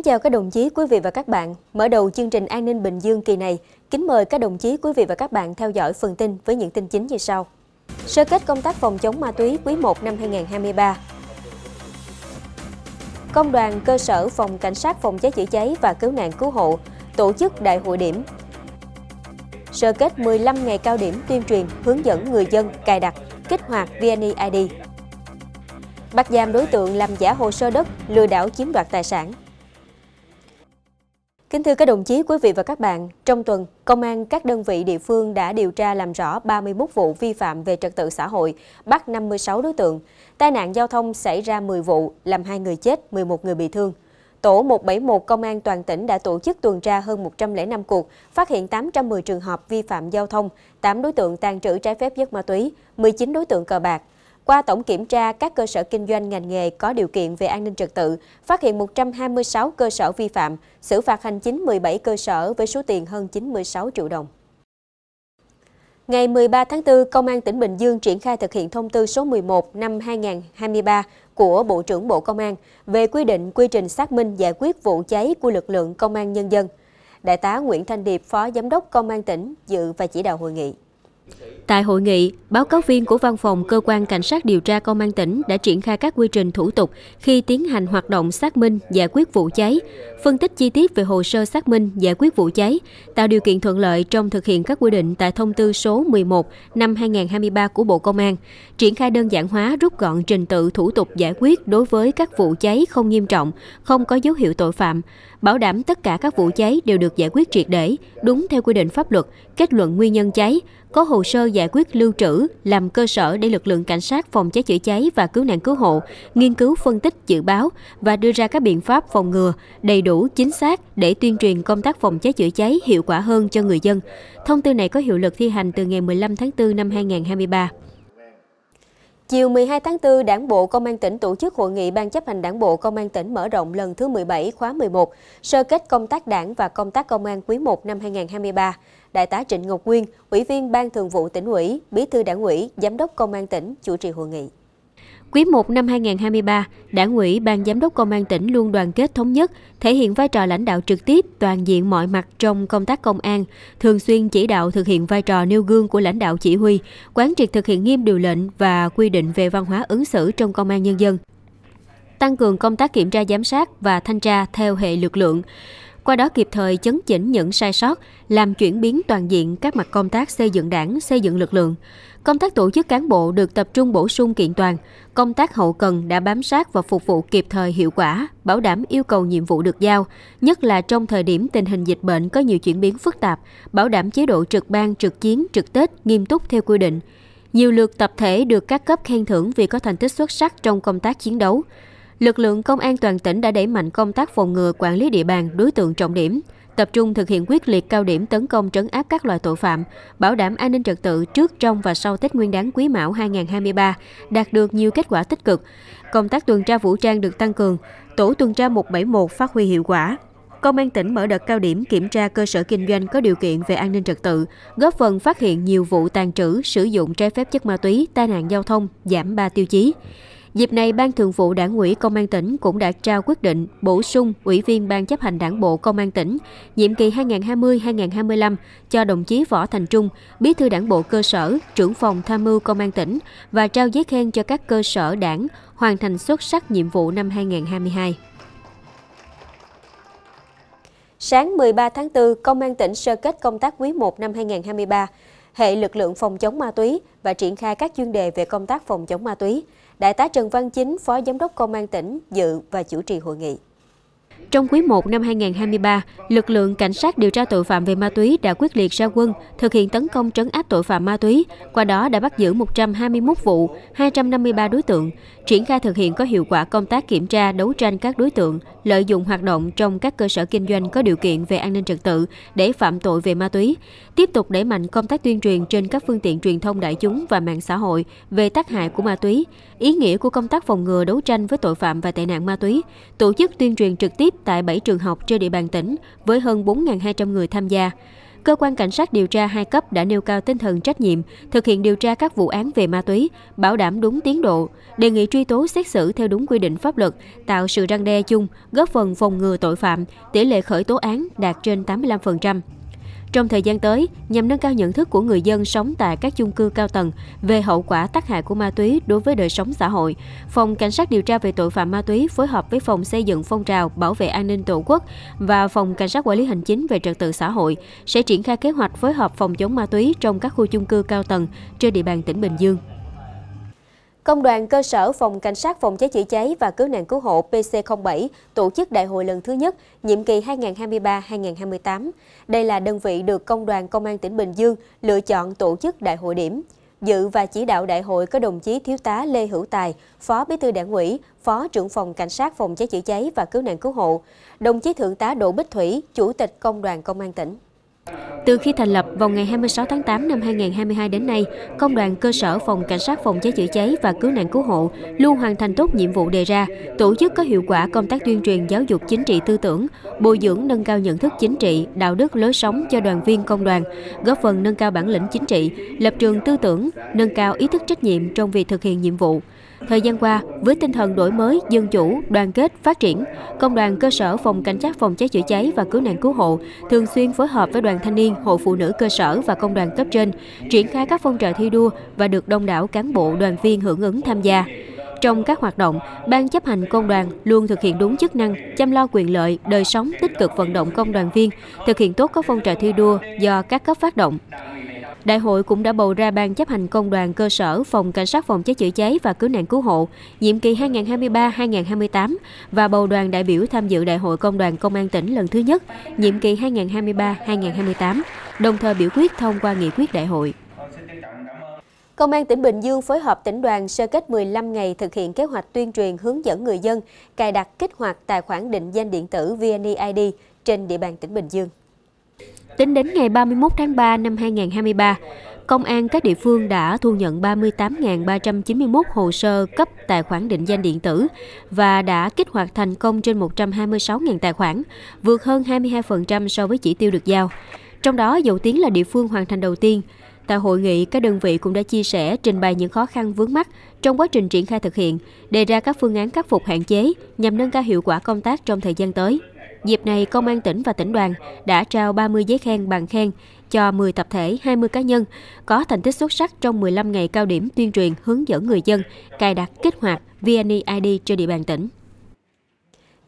Kính chào các đồng chí, quý vị và các bạn. Mở đầu chương trình An ninh Bình Dương kỳ này, kính mời các đồng chí, quý vị và các bạn theo dõi phần tin với những tin chính như sau. Sơ kết công tác phòng chống ma túy quý 1 năm 2023. Công đoàn cơ sở Phòng Cảnh sát Phòng cháy chữa cháy và Cứu nạn Cứu hộ tổ chức đại hội điểm. Sơ kết 15 ngày cao điểm tuyên truyền hướng dẫn người dân cài đặt, kích hoạt VNeID. Bắt giam đối tượng làm giả hồ sơ đất, lừa đảo chiếm đoạt tài sản. Kính thưa các đồng chí, quý vị và các bạn, trong tuần, Công an các đơn vị địa phương đã điều tra làm rõ 31 vụ vi phạm về trật tự xã hội, bắt 56 đối tượng. Tai nạn giao thông xảy ra 10 vụ, làm 2 người chết, 11 người bị thương. Tổ 171 Công an toàn tỉnh đã tổ chức tuần tra hơn 105 cuộc, phát hiện 810 trường hợp vi phạm giao thông, 8 đối tượng tàn trữ trái phép chất ma túy, 19 đối tượng cờ bạc, qua tổng kiểm tra, các cơ sở kinh doanh ngành nghề có điều kiện về an ninh trật tự phát hiện 126 cơ sở vi phạm, xử phạt hành chính 17 cơ sở với số tiền hơn 96 triệu đồng. Ngày 13 tháng 4, Công an tỉnh Bình Dương triển khai thực hiện thông tư số 11 năm 2023 của Bộ trưởng Bộ Công an về quy định quy trình xác minh giải quyết vụ cháy của lực lượng công an nhân dân. Đại tá Nguyễn Thanh Điệp, Phó Giám đốc Công an tỉnh dự và chỉ đạo hội nghị. Tại hội nghị, báo cáo viên của Văn phòng Cơ quan Cảnh sát điều tra Công an tỉnh đã triển khai các quy trình thủ tục khi tiến hành hoạt động xác minh, giải quyết vụ cháy, phân tích chi tiết về hồ sơ xác minh, giải quyết vụ cháy, tạo điều kiện thuận lợi trong thực hiện các quy định tại thông tư số 11 năm 2023 của Bộ Công an, triển khai đơn giản hóa rút gọn trình tự thủ tục giải quyết đối với các vụ cháy không nghiêm trọng, không có dấu hiệu tội phạm, bảo đảm tất cả các vụ cháy đều được giải quyết triệt để, đúng theo quy định pháp luật, kết luận nguyên nhân cháy, có hồ sơ giải quyết lưu trữ làm cơ sở để lực lượng cảnh sát phòng cháy chữa cháy và cứu nạn cứu hộ nghiên cứu phân tích dự báo và đưa ra các biện pháp phòng ngừa đầy đủ chính xác để tuyên truyền công tác phòng cháy chữa cháy hiệu quả hơn cho người dân. Thông tư này có hiệu lực thi hành từ ngày 15 tháng 4 năm 2023. Chiều 12 tháng 4, Đảng bộ Công an tỉnh tổ chức hội nghị Ban chấp hành Đảng bộ Công an tỉnh mở rộng lần thứ 17 khóa 11, sơ kết công tác đảng và công tác công an quý 1 năm 2023. Đại tá Trịnh Ngọc Nguyên, Ủy viên Ban Thường vụ tỉnh ủy, Bí thư Đảng ủy, Giám đốc Công an tỉnh chủ trì hội nghị. Quý 1 năm 2023, Đảng ủy Ban Giám đốc Công an tỉnh luôn đoàn kết thống nhất, thể hiện vai trò lãnh đạo trực tiếp toàn diện mọi mặt trong công tác công an, thường xuyên chỉ đạo thực hiện vai trò nêu gương của lãnh đạo chỉ huy, quán triệt thực hiện nghiêm điều lệnh và quy định về văn hóa ứng xử trong công an nhân dân. Tăng cường công tác kiểm tra giám sát và thanh tra theo hệ lực lượng qua đó kịp thời chấn chỉnh những sai sót, làm chuyển biến toàn diện các mặt công tác xây dựng đảng, xây dựng lực lượng. Công tác tổ chức cán bộ được tập trung bổ sung kiện toàn, công tác hậu cần đã bám sát và phục vụ kịp thời hiệu quả, bảo đảm yêu cầu nhiệm vụ được giao, nhất là trong thời điểm tình hình dịch bệnh có nhiều chuyển biến phức tạp, bảo đảm chế độ trực ban, trực chiến, trực Tết nghiêm túc theo quy định. Nhiều lượt tập thể được các cấp khen thưởng vì có thành tích xuất sắc trong công tác chiến đấu lực lượng công an toàn tỉnh đã đẩy mạnh công tác phòng ngừa quản lý địa bàn đối tượng trọng điểm, tập trung thực hiện quyết liệt cao điểm tấn công trấn áp các loại tội phạm, bảo đảm an ninh trật tự trước, trong và sau Tết Nguyên đán Quý Mão 2023, đạt được nhiều kết quả tích cực. Công tác tuần tra vũ trang được tăng cường, tổ tuần tra 171 phát huy hiệu quả. Công an tỉnh mở đợt cao điểm kiểm tra cơ sở kinh doanh có điều kiện về an ninh trật tự, góp phần phát hiện nhiều vụ tàn trữ, sử dụng trái phép chất ma túy, tai nạn giao thông, giảm 3 tiêu chí. Dịp này, Ban Thường vụ Đảng ủy Công an tỉnh cũng đã trao quyết định bổ sung Ủy viên Ban chấp hành Đảng bộ Công an tỉnh nhiệm kỳ 2020-2025 cho đồng chí Võ Thành Trung, Bí thư Đảng bộ cơ sở, trưởng phòng tham mưu Công an tỉnh và trao giấy khen cho các cơ sở đảng hoàn thành xuất sắc nhiệm vụ năm 2022. Sáng 13 tháng 4, Công an tỉnh sơ kết công tác quý 1 năm 2023, hệ lực lượng phòng chống ma túy và triển khai các chuyên đề về công tác phòng chống ma túy – Đại tá Trần Văn Chính, Phó Giám đốc Công an tỉnh dự và chủ trì hội nghị. Trong quý 1 năm 2023, lực lượng cảnh sát điều tra tội phạm về ma túy đã quyết liệt ra quân, thực hiện tấn công trấn áp tội phạm ma túy, qua đó đã bắt giữ 121 vụ, 253 đối tượng, triển khai thực hiện có hiệu quả công tác kiểm tra, đấu tranh các đối tượng, lợi dụng hoạt động trong các cơ sở kinh doanh có điều kiện về an ninh trật tự để phạm tội về ma túy, tiếp tục đẩy mạnh công tác tuyên truyền trên các phương tiện truyền thông đại chúng và mạng xã hội về tác hại của ma túy, ý nghĩa của công tác phòng ngừa đấu tranh với tội phạm và tệ nạn ma túy, tổ chức tuyên truyền trực tiếp tại 7 trường học trên địa bàn tỉnh với hơn 4.200 người tham gia cơ quan cảnh sát điều tra hai cấp đã nêu cao tinh thần trách nhiệm, thực hiện điều tra các vụ án về ma túy, bảo đảm đúng tiến độ, đề nghị truy tố xét xử theo đúng quy định pháp luật, tạo sự răng đe chung, góp phần phòng ngừa tội phạm, tỷ lệ khởi tố án đạt trên 85%. Trong thời gian tới, nhằm nâng cao nhận thức của người dân sống tại các chung cư cao tầng về hậu quả tác hại của ma túy đối với đời sống xã hội, Phòng Cảnh sát điều tra về tội phạm ma túy phối hợp với Phòng xây dựng phong trào bảo vệ an ninh Tổ quốc và Phòng Cảnh sát quản lý hành chính về trật tự xã hội sẽ triển khai kế hoạch phối hợp phòng chống ma túy trong các khu chung cư cao tầng trên địa bàn tỉnh Bình Dương. Công đoàn cơ sở Phòng Cảnh sát Phòng cháy chữa cháy và Cứu nạn Cứu hộ PC07 tổ chức đại hội lần thứ nhất, nhiệm kỳ 2023-2028. Đây là đơn vị được Công đoàn Công an tỉnh Bình Dương lựa chọn tổ chức đại hội điểm. Dự và chỉ đạo đại hội có đồng chí Thiếu tá Lê Hữu Tài, Phó Bí thư Đảng ủy, Phó trưởng phòng Cảnh sát Phòng cháy chữa cháy và Cứu nạn Cứu hộ, đồng chí Thượng tá Đỗ Bích Thủy, Chủ tịch Công đoàn Công an tỉnh. Từ khi thành lập vào ngày 26 tháng 8 năm 2022 đến nay, Công đoàn cơ sở Phòng Cảnh sát Phòng cháy chữa cháy và Cứu nạn Cứu hộ luôn hoàn thành tốt nhiệm vụ đề ra, tổ chức có hiệu quả công tác tuyên truyền giáo dục chính trị tư tưởng, bồi dưỡng nâng cao nhận thức chính trị, đạo đức lối sống cho đoàn viên công đoàn, góp phần nâng cao bản lĩnh chính trị, lập trường tư tưởng, nâng cao ý thức trách nhiệm trong việc thực hiện nhiệm vụ. Thời gian qua, với tinh thần đổi mới, dân chủ, đoàn kết, phát triển, Công đoàn cơ sở Phòng Cảnh sát Phòng cháy chữa cháy và Cứu nạn Cứu hộ thường xuyên phối hợp với đoàn đoàn thanh niên, hội phụ nữ cơ sở và công đoàn cấp trên triển khai các phong trào thi đua và được đông đảo cán bộ đoàn viên hưởng ứng tham gia. Trong các hoạt động, Ban chấp hành công đoàn luôn thực hiện đúng chức năng, chăm lo quyền lợi, đời sống tích cực vận động công đoàn viên, thực hiện tốt các phong trào thi đua do các cấp phát động. Đại hội cũng đã bầu ra Ban chấp hành Công đoàn cơ sở Phòng Cảnh sát phòng cháy chữa cháy và cứu nạn cứu hộ nhiệm kỳ 2023-2028 và bầu đoàn đại biểu tham dự Đại hội Công đoàn Công an tỉnh lần thứ nhất nhiệm kỳ 2023-2028, đồng thời biểu quyết thông qua nghị quyết đại hội. Công an tỉnh Bình Dương phối hợp tỉnh đoàn sơ kết 15 ngày thực hiện kế hoạch tuyên truyền hướng dẫn người dân cài đặt kích hoạt tài khoản định danh điện tử VNeID trên địa bàn tỉnh Bình Dương. Tính đến ngày 31 tháng 3 năm 2023, Công an các địa phương đã thu nhận 38.391 hồ sơ cấp tài khoản định danh điện tử và đã kích hoạt thành công trên 126.000 tài khoản, vượt hơn 22% so với chỉ tiêu được giao. Trong đó, Dầu Tiến là địa phương hoàn thành đầu tiên. Tại hội nghị, các đơn vị cũng đã chia sẻ trình bày những khó khăn vướng mắt trong quá trình triển khai thực hiện, đề ra các phương án khắc phục hạn chế nhằm nâng cao hiệu quả công tác trong thời gian tới. Dịp này, Công an tỉnh và tỉnh đoàn đã trao 30 giấy khen bằng khen cho 10 tập thể, 20 cá nhân có thành tích xuất sắc trong 15 ngày cao điểm tuyên truyền hướng dẫn người dân cài đặt kích hoạt VNeID trên địa bàn tỉnh.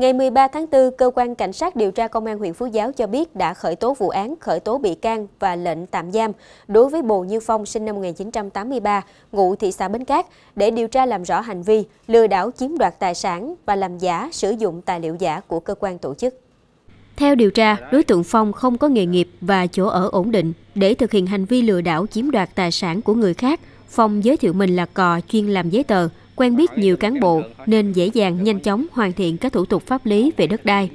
Ngày 13 tháng 4, Cơ quan Cảnh sát điều tra Công an huyện Phú Giáo cho biết đã khởi tố vụ án, khởi tố bị can và lệnh tạm giam đối với Bồ Như Phong sinh năm 1983, ngụ thị xã Bến Cát để điều tra làm rõ hành vi lừa đảo chiếm đoạt tài sản và làm giả sử dụng tài liệu giả của cơ quan tổ chức. Theo điều tra, đối tượng Phong không có nghề nghiệp và chỗ ở ổn định. Để thực hiện hành vi lừa đảo chiếm đoạt tài sản của người khác, Phong giới thiệu mình là cò chuyên làm giấy tờ – quen biết nhiều cán bộ nên dễ dàng nhanh chóng hoàn thiện các thủ tục pháp lý về đất đai.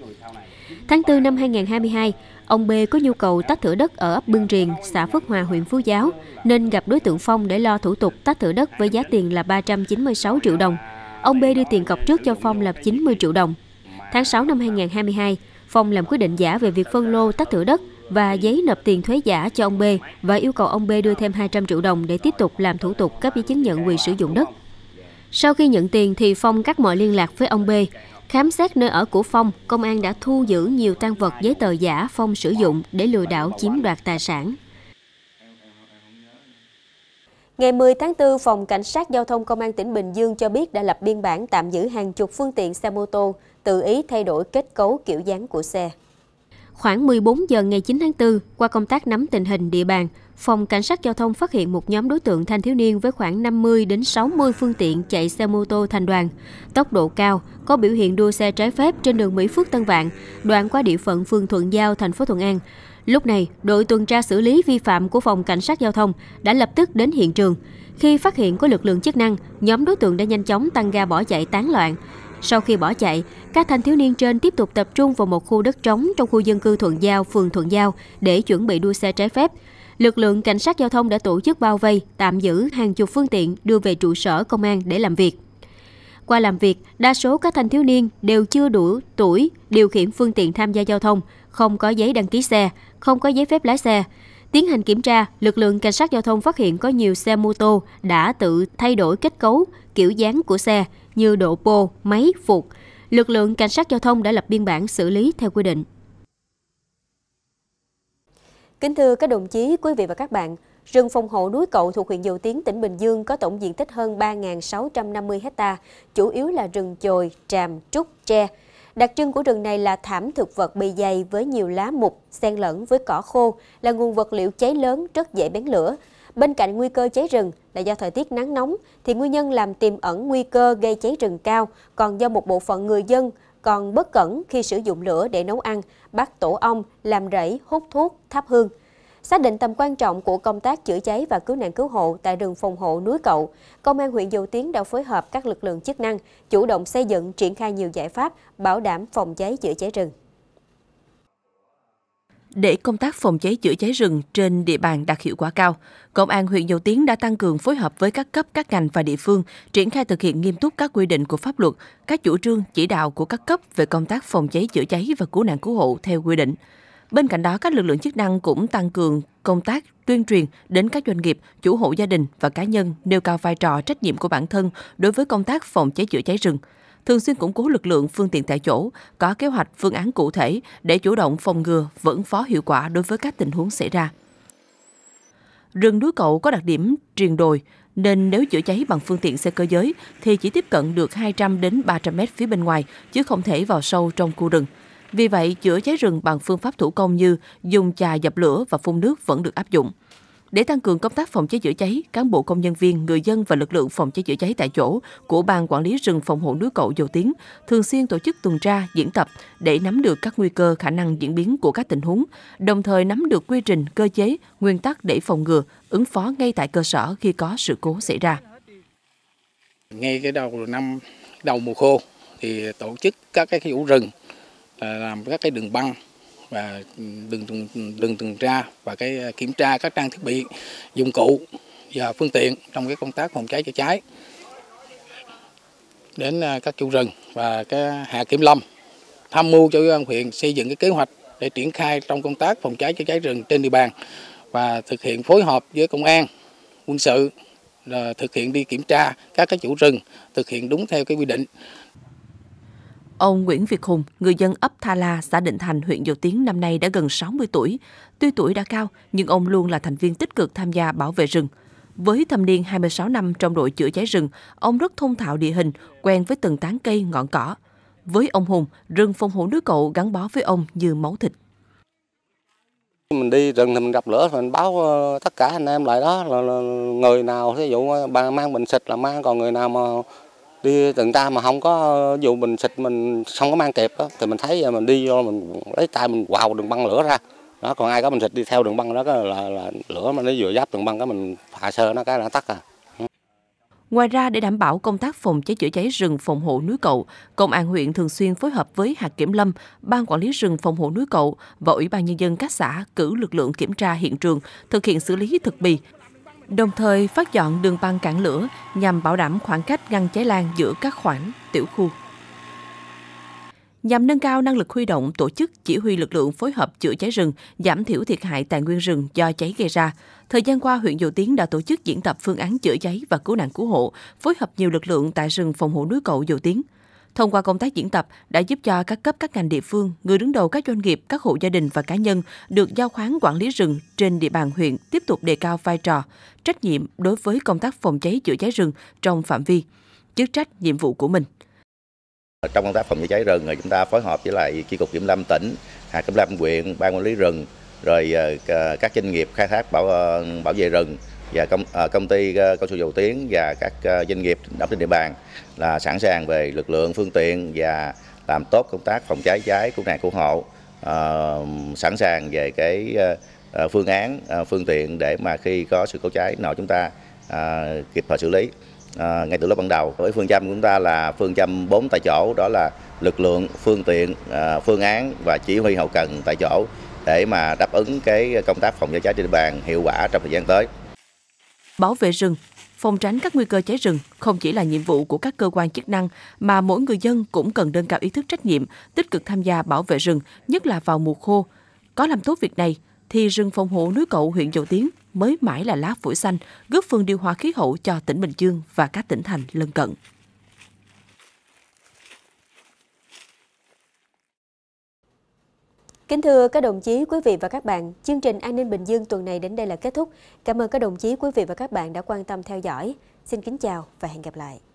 Tháng 4 năm 2022, ông B có nhu cầu tách thửa đất ở ấp Bưng Riền, xã Phước Hòa, huyện Phú Giáo, nên gặp đối tượng Phong để lo thủ tục tách thửa đất với giá tiền là 396 triệu đồng. Ông B đưa tiền cọc trước cho Phong là 90 triệu đồng. Tháng 6 năm 2022, Phong làm quyết định giả về việc phân lô tách thửa đất và giấy nộp tiền thuế giả cho ông B và yêu cầu ông B đưa thêm 200 triệu đồng để tiếp tục làm thủ tục cấp giấy chứng nhận quyền sử dụng đất. Sau khi nhận tiền thì Phong cắt mọi liên lạc với ông B. Khám xét nơi ở của Phong, công an đã thu giữ nhiều tang vật giấy tờ giả Phong sử dụng để lừa đảo chiếm đoạt tài sản. Ngày 10 tháng 4, Phòng Cảnh sát Giao thông Công an tỉnh Bình Dương cho biết đã lập biên bản tạm giữ hàng chục phương tiện xe mô tô, tự ý thay đổi kết cấu kiểu dáng của xe. Khoảng 14 giờ ngày 9 tháng 4, qua công tác nắm tình hình địa bàn, Phòng Cảnh sát Giao thông phát hiện một nhóm đối tượng thanh thiếu niên với khoảng 50 đến 60 phương tiện chạy xe mô tô thành đoàn, tốc độ cao, có biểu hiện đua xe trái phép trên đường Mỹ Phước Tân Vạn, đoạn qua địa phận phường Thuận Giao, thành phố Thuận An. Lúc này, đội tuần tra xử lý vi phạm của Phòng Cảnh sát Giao thông đã lập tức đến hiện trường. Khi phát hiện có lực lượng chức năng, nhóm đối tượng đã nhanh chóng tăng ga bỏ chạy tán loạn. Sau khi bỏ chạy, các thanh thiếu niên trên tiếp tục tập trung vào một khu đất trống trong khu dân cư Thuận Giao, phường Thuận Giao để chuẩn bị đua xe trái phép. Lực lượng cảnh sát giao thông đã tổ chức bao vây, tạm giữ hàng chục phương tiện đưa về trụ sở công an để làm việc. Qua làm việc, đa số các thanh thiếu niên đều chưa đủ tuổi điều khiển phương tiện tham gia giao thông, không có giấy đăng ký xe, không có giấy phép lái xe. Tiến hành kiểm tra, lực lượng cảnh sát giao thông phát hiện có nhiều xe mô tô đã tự thay đổi kết cấu, kiểu dáng của xe, như độ pô, máy, phục. Lực lượng cảnh sát giao thông đã lập biên bản xử lý theo quy định. Kính thưa các đồng chí, quý vị và các bạn, rừng phòng hộ núi Cậu thuộc huyện Dầu Tiến, tỉnh Bình Dương có tổng diện tích hơn 3.650 ha, chủ yếu là rừng chồi, tràm, trúc, tre. Đặc trưng của rừng này là thảm thực vật bị dày với nhiều lá mục, xen lẫn với cỏ khô, là nguồn vật liệu cháy lớn rất dễ bén lửa, Bên cạnh nguy cơ cháy rừng là do thời tiết nắng nóng thì nguyên nhân làm tiềm ẩn nguy cơ gây cháy rừng cao còn do một bộ phận người dân còn bất cẩn khi sử dụng lửa để nấu ăn, bắt tổ ong, làm rẫy, hút thuốc, thắp hương. Xác định tầm quan trọng của công tác chữa cháy và cứu nạn cứu hộ tại rừng phòng hộ núi Cậu, Công an huyện Dầu Tiến đã phối hợp các lực lượng chức năng chủ động xây dựng triển khai nhiều giải pháp bảo đảm phòng cháy chữa cháy rừng. Để công tác phòng cháy chữa cháy rừng trên địa bàn đạt hiệu quả cao, Công an huyện Dầu Tiến đã tăng cường phối hợp với các cấp, các ngành và địa phương triển khai thực hiện nghiêm túc các quy định của pháp luật, các chủ trương, chỉ đạo của các cấp về công tác phòng cháy chữa cháy và cứu nạn cứu hộ theo quy định. Bên cạnh đó, các lực lượng chức năng cũng tăng cường công tác tuyên truyền đến các doanh nghiệp, chủ hộ gia đình và cá nhân nêu cao vai trò trách nhiệm của bản thân đối với công tác phòng cháy chữa cháy rừng – thường xuyên củng cố lực lượng phương tiện tại chỗ, có kế hoạch phương án cụ thể để chủ động phòng ngừa vẫn phó hiệu quả đối với các tình huống xảy ra. Rừng núi cậu có đặc điểm triền đồi, nên nếu chữa cháy bằng phương tiện xe cơ giới thì chỉ tiếp cận được 200 đến 300 mét phía bên ngoài chứ không thể vào sâu trong khu rừng. Vì vậy, chữa cháy rừng bằng phương pháp thủ công như dùng chà dập lửa và phun nước vẫn được áp dụng. Để tăng cường công tác phòng cháy chữa cháy, cán bộ công nhân viên, người dân và lực lượng phòng cháy chữa cháy tại chỗ của Ban Quản lý rừng phòng hộ núi Cậu Dầu Tiến thường xuyên tổ chức tuần tra, diễn tập để nắm được các nguy cơ khả năng diễn biến của các tình huống, đồng thời nắm được quy trình, cơ chế, nguyên tắc để phòng ngừa, ứng phó ngay tại cơ sở khi có sự cố xảy ra. Ngay cái đầu năm đầu mùa khô thì tổ chức các cái vụ rừng làm các cái đường băng và đường đường tuần tra và cái kiểm tra các trang thiết bị dụng cụ và phương tiện trong cái công tác phòng cháy chữa cháy đến à, các chủ rừng và cái hạ kiểm lâm tham mưu cho ủy ban huyện xây dựng cái kế hoạch để triển khai trong công tác phòng cháy chữa cháy rừng trên địa bàn và thực hiện phối hợp với công an quân sự thực hiện đi kiểm tra các cái chủ rừng thực hiện đúng theo cái quy định Ông Nguyễn Việt Hùng, người dân ấp Tha La, xã Định Thành, huyện Dầu Tiến năm nay đã gần 60 tuổi. Tuy tuổi đã cao, nhưng ông luôn là thành viên tích cực tham gia bảo vệ rừng. Với thâm niên 26 năm trong đội chữa cháy rừng, ông rất thông thạo địa hình, quen với từng tán cây, ngọn cỏ. Với ông Hùng, rừng phong hổ núi cậu gắn bó với ông như máu thịt. Mình đi rừng thì mình gặp lửa thì mình báo ờ, tất cả anh em lại đó là người nào ví dụ ờ, mang bình xịt là mang còn người nào mà đi tận ta mà không có dù mình xịt mình không có mang kẹp đó, thì mình thấy mình đi vô mình lấy tay mình quào đường băng lửa ra đó còn ai có mình xịt đi theo đường băng đó là, là, lửa mà nó vừa giáp đường băng cái mình phà sơ nó cái là nó tắt à Ngoài ra, để đảm bảo công tác phòng cháy chữa cháy rừng phòng hộ núi Cậu, Công an huyện thường xuyên phối hợp với hạt kiểm lâm, Ban quản lý rừng phòng hộ núi Cậu và Ủy ban nhân dân các xã cử lực lượng kiểm tra hiện trường, thực hiện xử lý thực bì, đồng thời phát dọn đường băng cản lửa nhằm bảo đảm khoảng cách ngăn cháy lan giữa các khoản tiểu khu. Nhằm nâng cao năng lực huy động, tổ chức chỉ huy lực lượng phối hợp chữa cháy rừng, giảm thiểu thiệt hại tài nguyên rừng do cháy gây ra. Thời gian qua, huyện Dầu Tiến đã tổ chức diễn tập phương án chữa cháy và cứu nạn cứu hộ, phối hợp nhiều lực lượng tại rừng phòng hộ núi Cậu Dầu Tiến – Thông qua công tác diễn tập đã giúp cho các cấp các ngành địa phương, người đứng đầu các doanh nghiệp, các hộ gia đình và cá nhân được giao khoán quản lý rừng trên địa bàn huyện tiếp tục đề cao vai trò, trách nhiệm đối với công tác phòng cháy chữa cháy rừng trong phạm vi, chức trách, nhiệm vụ của mình. Trong công tác phòng cháy cháy rừng, chúng ta phối hợp với lại chi cục kiểm lâm tỉnh, hạt à, kiểm lâm huyện, ban quản lý rừng, rồi ờ, các doanh nghiệp khai thác bảo ờ, bảo vệ rừng và công ờ, công ty ờ, cao su dầu tiếng và các ờ, doanh nghiệp đóng trên địa bàn là sẵn sàng về lực lượng phương tiện và làm tốt công tác phòng cháy cháy cứu nạn cứu hộ sẵn sàng về cái phương án phương tiện để mà khi có sự cố cháy nào chúng ta kịp thời xử lý à, ngay từ lúc ban đầu với phương châm của chúng ta là phương châm bốn tại chỗ đó là lực lượng phương tiện à, phương án và chỉ huy hậu cần tại chỗ để mà đáp ứng cái công tác phòng cháy cháy trên địa bàn hiệu quả trong thời gian tới Bảo vệ rừng, phòng tránh các nguy cơ cháy rừng không chỉ là nhiệm vụ của các cơ quan chức năng mà mỗi người dân cũng cần nâng cao ý thức trách nhiệm, tích cực tham gia bảo vệ rừng, nhất là vào mùa khô. Có làm tốt việc này thì rừng phòng hộ núi Cậu huyện Dầu tiếng mới mãi là lá phổi xanh, góp phần điều hòa khí hậu cho tỉnh Bình Dương và các tỉnh thành lân cận. Kính thưa các đồng chí, quý vị và các bạn, chương trình An ninh Bình Dương tuần này đến đây là kết thúc. Cảm ơn các đồng chí, quý vị và các bạn đã quan tâm theo dõi. Xin kính chào và hẹn gặp lại.